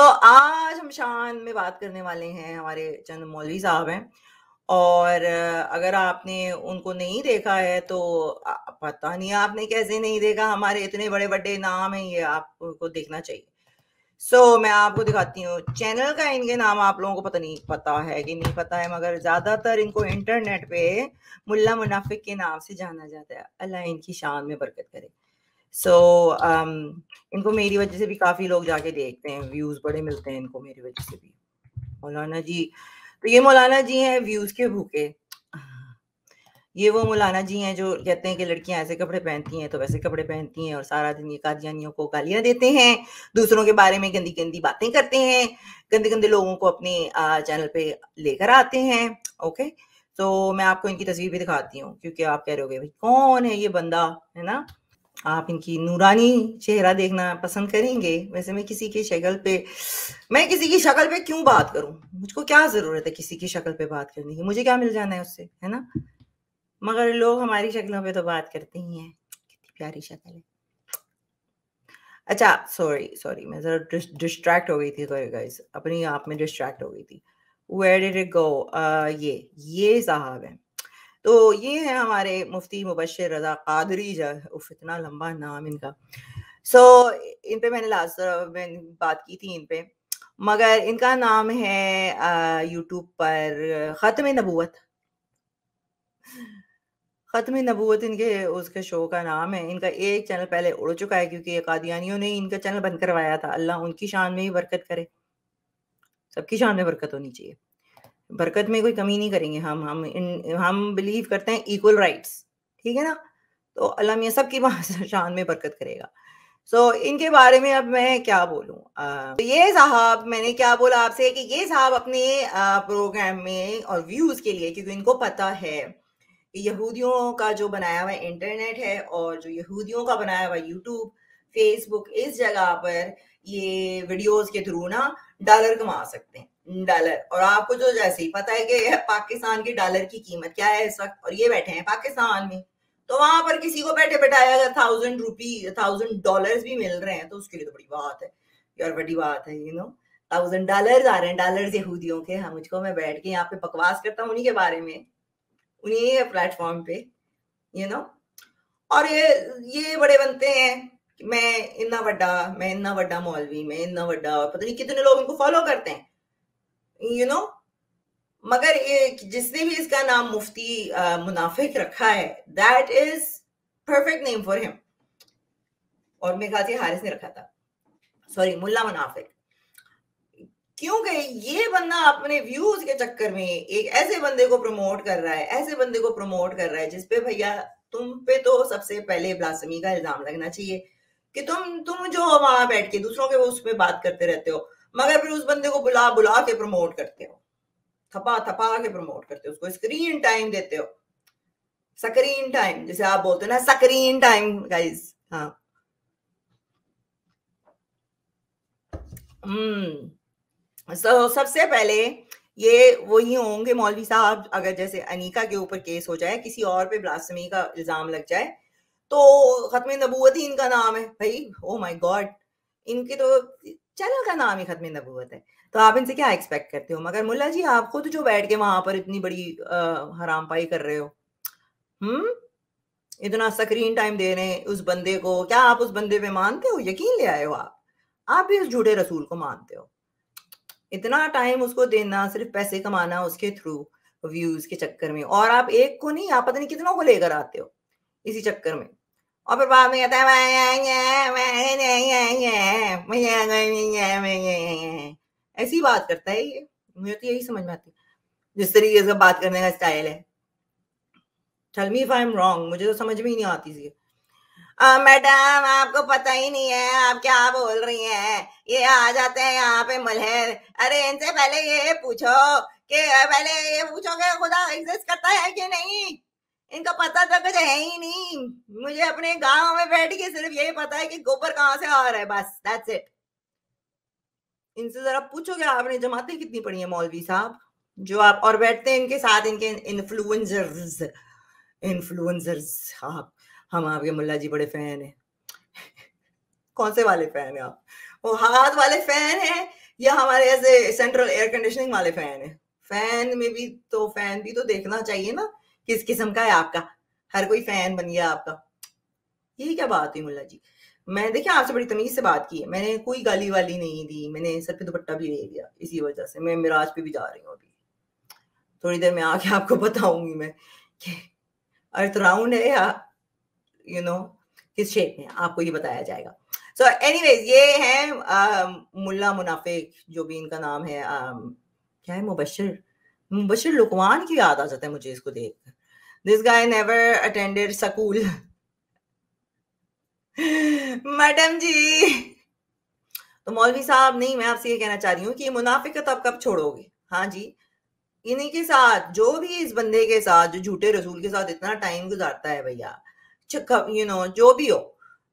तो आज हम शान में बात करने वाले हैं हमारे चंद मौलवी साहब हैं और अगर आपने उनको नहीं देखा है तो पता नहीं आपने कैसे नहीं देखा हमारे इतने बड़े बड़े नाम हैं ये आपको देखना चाहिए सो so, मैं आपको दिखाती हूँ चैनल का इनके नाम आप लोगों को पता नहीं पता है कि नहीं पता है मगर ज़्यादातर इनको इंटरनेट पे मुल्ला मुनाफिक के नाम से जाना जाता है अल्लाह इनकी शान में बरकत करे सो so, um, इनको मेरी वजह से भी काफ़ी लोग जाके देखते हैं व्यूज़ बड़े मिलते हैं इनको मेरी वजह से भी मौलाना जी तो ये मौलाना जी हैं व्यूज़ के भूखे ये वो मौलाना जी हैं जो कहते हैं कि लड़कियां ऐसे कपड़े पहनती हैं तो वैसे कपड़े पहनती हैं और सारा दिन ये कादियानियों को गालियां देते हैं दूसरों के बारे में गंदी गंदी बातें करते हैं गंदे गंदे लोगों को अपने चैनल पे लेकर आते हैं ओके तो मैं आपको इनकी तस्वीर भी दिखाती हूँ क्योंकि आप कह रहे हो भाई कौन है ये बंदा है ना आप इनकी नूरानी चेहरा देखना पसंद करेंगे वैसे मैं किसी की शक्ल पे मैं किसी की शक्ल पे क्यों बात करूं मुझको क्या जरूरत है किसी की शक्ल पे बात करने की मुझे क्या मिल जाना है उससे है ना मगर लोग हमारी शक्लों पे तो बात करते ही हैं कितनी प्यारी शक्ल है अच्छा सॉरी सॉरी मैं जरा डिस्ट्रैक्ट हो गई थी सॉरी तो गाइस अपनी आप में डिस्ट्रैक्ट हो गई थी वेर डिड इट गो ये ये साहब है तो ये है हमारे मुफ्ती मुबशर रजा कादरी जो इतना लंबा नाम इनका सो so, इन पे मैंने लास्ट में बात की थी इन पे मगर इनका नाम है यूट्यूब पर ख़त्म नबूत ख़त्म नबूत इनके उसके शो का नाम है इनका एक चैनल पहले उड़ चुका है क्योंकि कादियानियों ने इनका चैनल बंद करवाया था अल्लाह उनकी शान में ही बरकत करे सबकी शान में बरकत होनी चाहिए बरकत में कोई कमी नहीं करेंगे हम हम इन हम बिलीव करते हैं इक्वल राइट्स ठीक है ना तो अल्लाह मियाँ सबकी शान में बरकत करेगा सो so, इनके बारे में अब मैं क्या बोलूँ तो ये साहब मैंने क्या बोला आपसे कि ये साहब अपने प्रोग्राम में और व्यूज के लिए क्योंकि इनको पता है कि यहूदियों का जो बनाया हुआ इंटरनेट है और जो यहूदियों का बनाया हुआ यूट्यूब फेसबुक इस जगह पर ये वीडियोस के थ्रू ना डॉलर कमा सकते हैं डॉलर और आपको जो जैसे ही पता है कि पाकिस्तान की डॉलर की कीमत क्या है इस वक्त और ये बैठे हैं पाकिस्तान में तो वहां पर किसी को बैठे बैठाया अगर थाउजेंड रुपी थाउजेंड डॉलर भी मिल रहे हैं तो उसके लिए तो बड़ी बात है यार बड़ी बात है यू नो थाउजेंड डॉलर आ रहे हैं डॉलर यहूदियों के हाँ मुझको मैं बैठ के यहाँ पे बकवास करता हूँ उन्हीं के बारे में उन्हीं के प्लेटफॉर्म पे यू नो और ये ये बड़े बनते हैं कि मैं इतना बड़ा मैं इतना बड़ा मौलवी मैं इतना बड़ा पता नहीं कितने लोग इनको फॉलो करते हैं यू नो मगर जिसने भी इसका नाम मुफ्ती मुनाफिक रखा है that is perfect name for him और मेरे हारिस ने रखा था सॉरी मुल्ला मुनाफिक क्योंकि ये बंदा अपने व्यूज के चक्कर में एक ऐसे बंदे को प्रमोट कर रहा है ऐसे बंदे को प्रमोट कर रहा है जिसपे भैया तुम पे तो सबसे पहले ब्लासमी का इल्जाम लगना चाहिए कि तुम तुम जो वहां बैठ के दूसरों के वो उस पर बात करते रहते हो मगर फिर उस बंदे को बुला बुला के प्रमोट करते हो थपा थपा के प्रमोट करते हो उसको स्क्रीन टाइम देते हो स्क्रीन टाइम जैसे आप बोलते हो ना स्क्रीन टाइम गाइज हाँ हम्म so, सबसे पहले ये वही होंगे मौलवी साहब अगर जैसे अनीका के ऊपर केस हो जाए किसी और पे ब्लास्मी का इल्जाम लग जाए तो खत्म नबूत ही इनका नाम है भाई ओ माय गॉड इनके तो चैनल का नाम ही खत्म नबूत है तो आप इनसे क्या एक्सपेक्ट करते हो मगर मुल्ला जी आप खुद जो बैठ के वहां पर इतनी बड़ी आ, हराम पाई कर रहे हो हम्म इतना स्क्रीन टाइम दे रहे हैं उस बंदे को क्या आप उस बंदे पे मानते हो यकीन ले आए हो आप आप भी उस झूठे रसूल को मानते हो इतना टाइम उसको देना सिर्फ पैसे कमाना उसके थ्रू व्यूज के चक्कर में और आप एक को नहीं आप पता नहीं कितनों को लेकर आते हो इसी चक्कर में और फिर बाद में कहता है ऐसी बात करता है ये मुझे तो यही समझ में आती है जिस तरीके से बात करने का स्टाइल है tell me if I am wrong मुझे तो समझ में ही नहीं आती थी मैडम आपको पता ही नहीं है आप क्या बोल रही हैं ये आ जाते हैं यहाँ पे मलहर अरे इनसे पहले ये पूछो कि पहले ये पूछो कि खुदा एग्जिस्ट करता है कि नहीं इनका पता तक तो है ही नहीं मुझे अपने गांव में बैठ के सिर्फ यही पता है कि गोबर कहाँ से आ रहा है बस दैट्स इट इनसे जरा पूछो आपने जमाते कितनी पड़ी है मौलवी साहब जो आप और बैठते हैं इनके साथ इनके इन्फ्लुएंसर्स इन्फ्लुएंसर्स आप हम आपके मुल्ला जी बड़े फैन हैं कौन से वाले फैन है आप वो हाथ वाले फैन है या हमारे ऐसे सेंट्रल एयर कंडीशनिंग वाले फैन है फैन में भी तो फैन भी तो देखना चाहिए ना किस किस्म का है आपका हर कोई फैन बन गया आपका यही क्या बात हुई मुल्ला जी मैं देखिए आपसे बड़ी तमीज से बात की है मैंने कोई गाली वाली नहीं दी मैंने सर पे दुपट्टा भी ले लिया इसी वजह से मैं मिराज पे भी जा रही हूँ अभी थोड़ी देर में आके आपको बताऊंगी मैं कि अर्थ राउंड है या यू you नो know, किस शेप में आपको ये बताया जाएगा सो so एनीवेज ये है आ, मुल्ला मुनाफिक जो भी इनका नाम है आ, क्या है मुबशर मुबशर लुकमान की याद आ जाता है मुझे इसको देख कर This guy never attended school. Madam ji तो मौलवी साहब नहीं मैं आपसे ये कहना चाह रही हूँ कि ये मुनाफिकत तो आप कब छोड़ोगे हाँ जी इन्हीं के साथ जो भी इस बंदे के साथ जो झूठे रसूल के साथ इतना टाइम गुजारता है भैया यू नो जो भी हो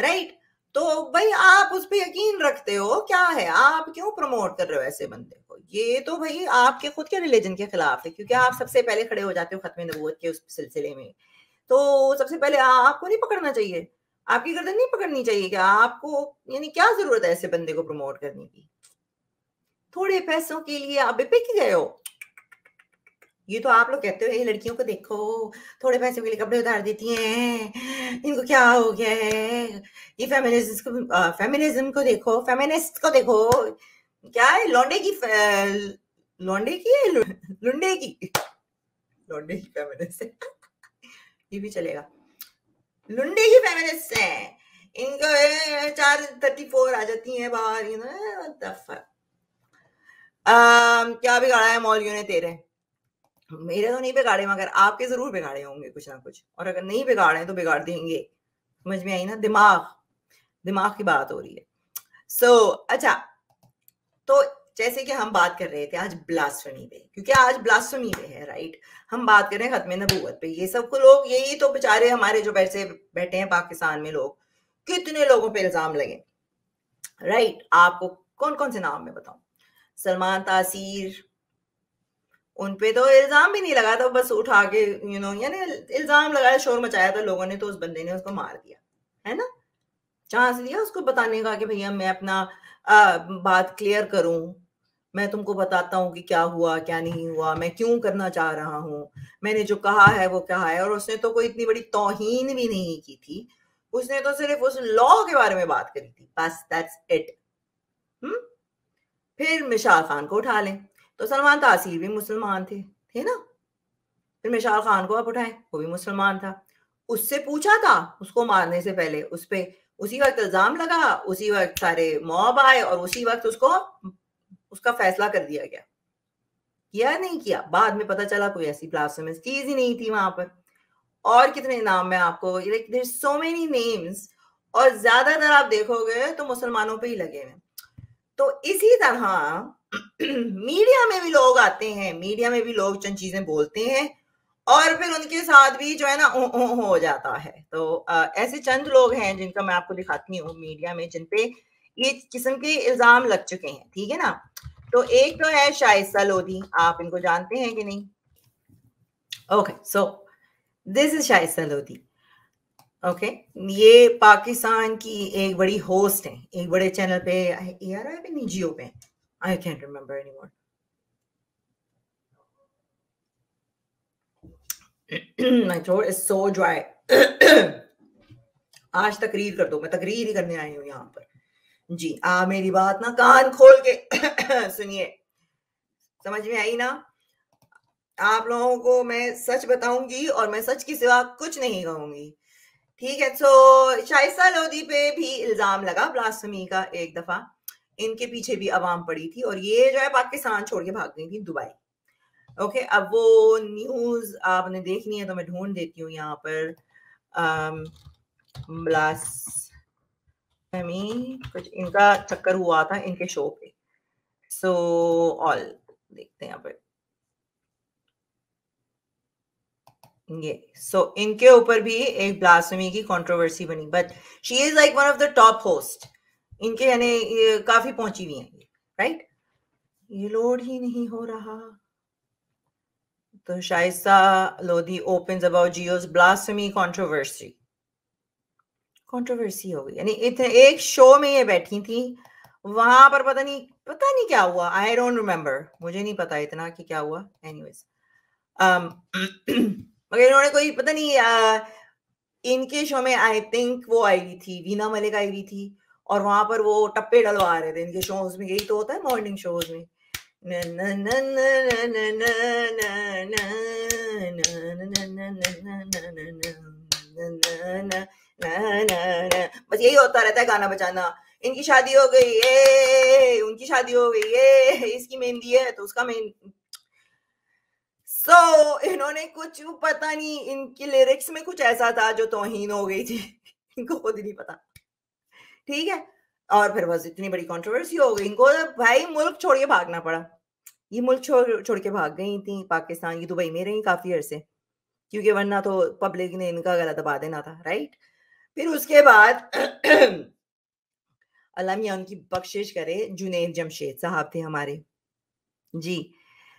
राइट तो भाई आप उस पर यकीन रखते हो क्या है आप क्यों प्रमोट कर रहे हो ऐसे बंदे को ये तो भाई आपके खुद के रिलीजन के खिलाफ है क्योंकि आप सबसे पहले खड़े हो जाते हो खत्म नबूत के उस सिलसिले में तो सबसे पहले आपको नहीं पकड़ना चाहिए आपकी गर्दन नहीं पकड़नी चाहिए क्या आपको यानी क्या जरूरत है ऐसे बंदे को प्रमोट करने की थोड़े पैसों के लिए आप बिक गए हो ये तो आप लोग कहते हो ये लड़कियों को देखो थोड़े पैसे के लिए कपड़े उतार देती हैं इनको क्या हो गया है ये फेमिनिज्म को फेमिनिज्म को देखो फेमिनिस्ट को देखो क्या है लौंडे की लौंडे की है लुंडे की लौंडे की फेमिनिस्ट ये भी चलेगा लुंडे की फेमिनिस्ट है इनको चार थर्टी फोर आ जाती है बाहर यू नो क्या बिगाड़ा है मौलियों ने तेरे मेरे तो नहीं बिगाड़े मगर आपके जरूर बिगाड़े होंगे कुछ ना कुछ और अगर नहीं बिगाड़े तो बिगाड़ देंगे समझ में आई ना दिमाग दिमाग की बात हो रही है सो so, अच्छा तो जैसे कि हम बात कर रहे थे आज ब्लास्टमी पे क्योंकि आज ब्लास्टमी पे है राइट हम बात कर रहे हैं खत्म नबूवत पे ये सब को लोग यही तो बेचारे हमारे जो बैठे बैठे हैं पाकिस्तान में लोग कितने लोगों पे इल्जाम लगे राइट आपको कौन कौन से नाम में बताऊं सलमान तासीर उन पे तो इल्ज़ाम भी नहीं लगा था तो बस उठा के यू नो यानी इल्ज़ाम लगाया शोर मचाया था तो लोगों ने तो उस बंदे ने उसको मार दिया है ना चांस दिया उसको बताने का कि भैया मैं अपना आ, बात क्लियर करूं मैं तुमको बताता हूँ कि क्या हुआ क्या नहीं हुआ मैं क्यों करना चाह रहा हूँ मैंने जो कहा है वो कहा है और उसने तो कोई इतनी बड़ी तोहीन भी नहीं की थी उसने तो सिर्फ उस लॉ के बारे में बात करी थी बस दैट्स हम्म? इट फिर मिशाल खान को उठा लें तो सलमान तासीर भी मुसलमान थे थे ना फिर मिशाल खान को आप उठाएं वो भी मुसलमान था उससे पूछा था उसको मारने से पहले उस पर उसी वक्त इल्जाम लगा उसी वक्त सारे मॉब आए और उसी वक्त उसको उसका फैसला कर दिया गया किया नहीं किया बाद में पता चला कोई ऐसी ब्लास्टमस चीज ही नहीं थी वहां पर और कितने नाम है आपको देर सो मेनी नेम्स और ज्यादातर आप देखोगे तो मुसलमानों पे ही लगे हुए तो इसी तरह मीडिया में भी लोग आते हैं मीडिया में भी लोग चंद चीजें बोलते हैं और फिर उनके साथ भी जो है ना ओ, ओ, हो जाता है तो आ, ऐसे चंद लोग हैं जिनका मैं आपको दिखाती हूँ मीडिया में जिनपे ये किस्म के इल्जाम लग चुके हैं ठीक है ना तो एक तो है शाइस्ता लोधी आप इनको जानते हैं कि नहीं okay so this is Shaista Lodhi okay ये पाकिस्तान की एक बड़ी होस्ट है एक बड़े चैनल पे यार पे नहीं जियो पे है I can't remember anymore. My throat is so dry. आज तकरीर कर दो मैं तकरीर ही करने आई हूँ यहाँ पर जी आ मेरी बात ना कान खोल के सुनिए समझ में आई ना आप लोगों को मैं सच बताऊंगी और मैं सच के सिवा कुछ नहीं कहूंगी ठीक है सो शाइसा लोधी पे भी इल्जाम लगा ब्लास्मी का एक दफा इनके पीछे भी आवाम पड़ी थी और ये जो है पाकिस्तान छोड़ के भाग गई थी दुबई ओके okay, अब वो न्यूज आपने देखनी है तो मैं ढूंढ देती हूँ यहाँ पर ब्लास um, कुछ इनका चक्कर हुआ था इनके शो पे सो so, ऑल देखते हैं यहाँ पर ये सो so, इनके ऊपर भी एक ब्लास्टमी की कंट्रोवर्सी बनी but she is like one of the top host इनके यानी काफी पहुंची हुई हैं राइट ये लोड ही नहीं हो रहा तो Shaista Lodhi open about Geo blasphemy controversy controversy हो गई यानी इतने एक शो में ये बैठी थी वहां पर पता नहीं पता नहीं क्या हुआ आई डोंट रिमेम्बर मुझे नहीं पता इतना कि क्या हुआ एनी वेज um, मगर इन्होंने कोई पता नहीं आ, इनके शो में आई थिंक वो आई हुई थी वीना मलिक आई हुई थी और वहां पर वो टप्पे डलवा रहे थे इनके शोज में यही तो होता है मॉर्निंग शोज में बस यही होता रहता है गाना बजाना इनकी शादी हो गई ये उनकी शादी हो गई ये इसकी मेहंदी है तो उसका मेहंदी सो इन्होंने कुछ पता नहीं इनकी लिरिक्स में कुछ ऐसा था जो तोहिन हो गई थी इनको खुद ही नहीं पता ठीक है और फिर बस इतनी बड़ी कंट्रोवर्सी हो गई इनको तो भाई मुल्क छोड़ के भागना पड़ा ये मुल्क छोड़ छोड़ के भाग गई थी पाकिस्तान की दुबई में रही काफी अरसे क्योंकि वरना तो पब्लिक ने इनका गला दबा देना था राइट फिर उसके बाद अल्लाह मियाँ की बख्शिश करे जुनेद जमशेद साहब थे हमारे जी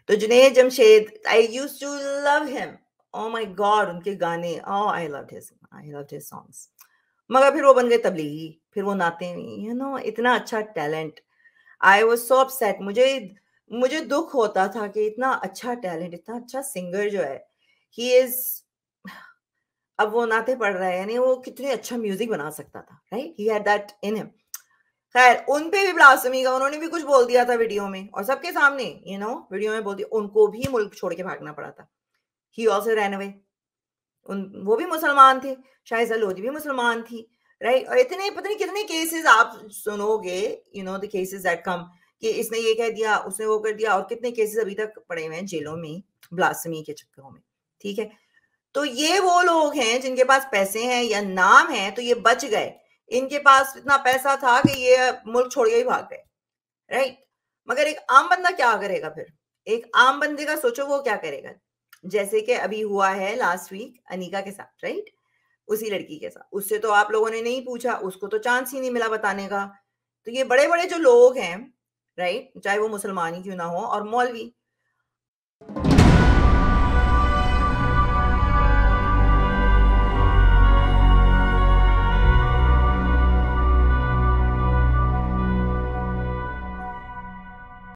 तो Junaid Jamshed I used to love him oh my god उनके गाने oh I love I love songs मगर फिर वो बन गए तबलीगी फिर वो नाते यू नो इतना अच्छा talent I was so upset मुझे मुझे दुख होता था कि इतना अच्छा टैलेंट इतना अच्छा सिंगर जो है ही इज अब वो नाते पढ़ रहा है यानी वो कितने अच्छा म्यूजिक बना सकता था right he had that in him खैर उन पे भी ब्लास्टमी का उन्होंने भी कुछ बोल दिया था वीडियो में और सबके सामने you you know know, video में बोल दिया उनको भी मुल्क छोड़ के भागना पड़ा था ही ऑल्सो रैन अवे उन वो भी मुसलमान थे शाह सलोदी भी मुसलमान थी राइट और इतने पता नहीं कितने केसेस आप सुनोगे you know the cases that come कि इसने ये कह दिया उसने वो कर दिया और कितने केसेस अभी तक पड़े हुए हैं जेलों में ब्लासमी के चक्करों में ठीक है तो ये वो लोग हैं जिनके पास पैसे हैं या नाम है तो ये बच गए इनके पास इतना पैसा था कि ये मुल्क छोड़ ही भाग गए राइट मगर एक आम बंदा क्या करेगा फिर एक आम बंदे का सोचो वो क्या करेगा जैसे कि अभी हुआ है लास्ट वीक अनिका के साथ राइट उसी लड़की के साथ उससे तो आप लोगों ने नहीं पूछा उसको तो चांस ही नहीं मिला बताने का तो ये बड़े बड़े जो लोग हैं राइट चाहे वो मुसलमान ही क्यों ना हो और मौलवी